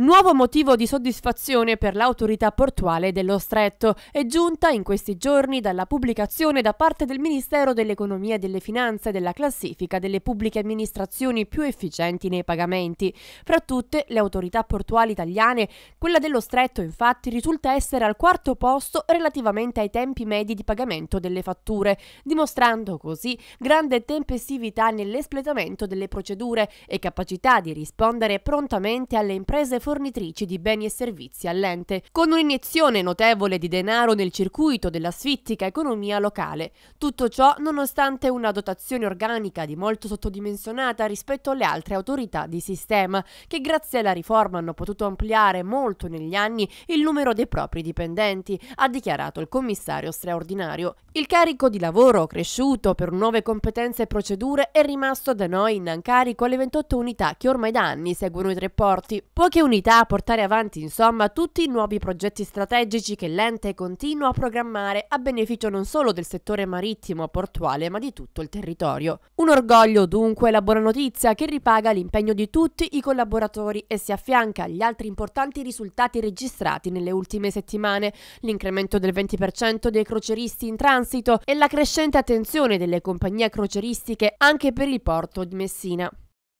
Nuovo motivo di soddisfazione per l'autorità portuale dello Stretto è giunta in questi giorni dalla pubblicazione da parte del Ministero dell'Economia e delle Finanze della classifica delle pubbliche amministrazioni più efficienti nei pagamenti. Fra tutte le autorità portuali italiane, quella dello Stretto infatti risulta essere al quarto posto relativamente ai tempi medi di pagamento delle fatture, dimostrando così grande tempestività nell'espletamento delle procedure e capacità di rispondere prontamente alle imprese fornite fornitrici di beni e servizi all'ente, con un'iniezione notevole di denaro nel circuito della sfittica economia locale. Tutto ciò nonostante una dotazione organica di molto sottodimensionata rispetto alle altre autorità di sistema, che grazie alla riforma hanno potuto ampliare molto negli anni il numero dei propri dipendenti, ha dichiarato il commissario straordinario. Il carico di lavoro cresciuto per nuove competenze e procedure è rimasto da noi in carico alle 28 unità che ormai da anni seguono i tre porti. Poche unità priorità a portare avanti insomma tutti i nuovi progetti strategici che l'ente continua a programmare a beneficio non solo del settore marittimo portuale ma di tutto il territorio. Un orgoglio dunque la buona notizia che ripaga l'impegno di tutti i collaboratori e si affianca agli altri importanti risultati registrati nelle ultime settimane, l'incremento del 20% dei croceristi in transito e la crescente attenzione delle compagnie croceristiche anche per il porto di Messina.